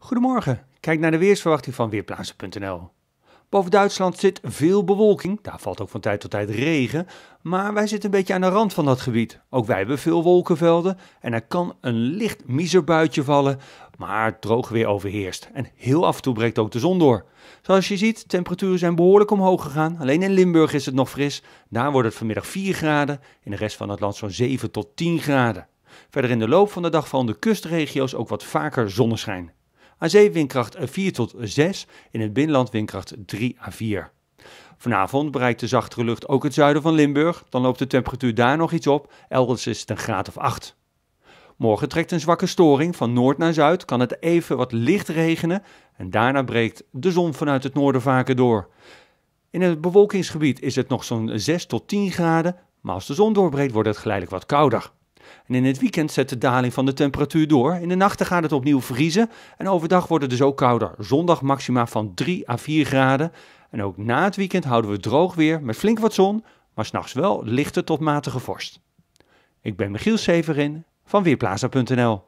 Goedemorgen, kijk naar de weersverwachting van Weerplaatsen.nl. Boven Duitsland zit veel bewolking, daar valt ook van tijd tot tijd regen, maar wij zitten een beetje aan de rand van dat gebied. Ook wij hebben veel wolkenvelden en er kan een licht miserbuitje vallen, maar droog weer overheerst. En heel af en toe breekt ook de zon door. Zoals je ziet, temperaturen zijn behoorlijk omhoog gegaan, alleen in Limburg is het nog fris. Daar wordt het vanmiddag 4 graden, in de rest van het land zo'n 7 tot 10 graden. Verder in de loop van de dag vallen de kustregio's ook wat vaker zonneschijn. Aan zee windkracht 4 eh, tot 6, in het binnenland windkracht 3 à 4. Vanavond bereikt de zachtere lucht ook het zuiden van Limburg. Dan loopt de temperatuur daar nog iets op, elders is het een graad of 8. Morgen trekt een zwakke storing van noord naar zuid, kan het even wat licht regenen en daarna breekt de zon vanuit het noorden vaker door. In het bewolkingsgebied is het nog zo'n 6 tot 10 graden, maar als de zon doorbreekt wordt het geleidelijk wat kouder. En in het weekend zet de daling van de temperatuur door. In de nachten gaat het opnieuw vriezen en overdag wordt het dus ook kouder. Zondag maxima van 3 à 4 graden. En ook na het weekend houden we het droog weer met flink wat zon, maar s'nachts wel lichte tot matige vorst. Ik ben Michiel Severin van Weerplaza.nl.